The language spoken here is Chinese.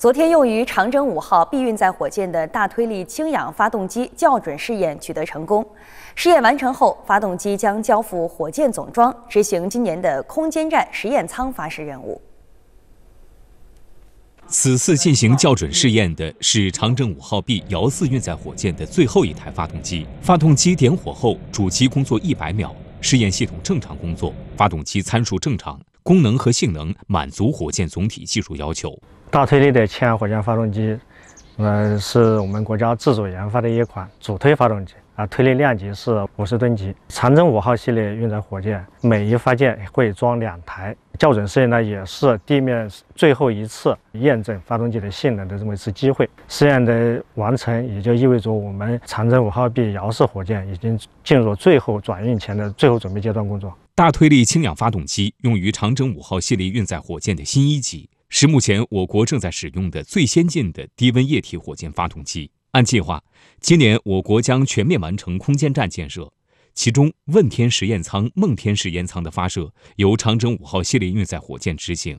昨天，用于长征五号 B 运载火箭的大推力氢氧发动机校准试验取得成功。试验完成后，发动机将交付火箭总装，执行今年的空间站实验舱发射任务。此次进行校准试验的是长征五号 B 遥四运载火箭的最后一台发动机。发动机点火后，主机工作100秒，试验系统正常工作，发动机参数正常。功能和性能满足火箭总体技术要求。大推力的氢氧火箭发动机，呃，是我们国家自主研发的一款主推发动机啊，推力量级是五十吨级。长征五号系列运载火箭每一发箭会装两台。校准试验呢，也是地面最后一次验证发动机的性能的这么一次机会。试验的完成，也就意味着我们长征五号 B 遥式火箭已经进入最后转运前的最后准备阶段工作。大推力氢氧发动机用于长征五号系列运载火箭的新一级，是目前我国正在使用的最先进的低温液体火箭发动机。按计划，今年我国将全面完成空间站建设。其中，问天实验舱、梦天实验舱的发射由长征五号系列运载火箭执行。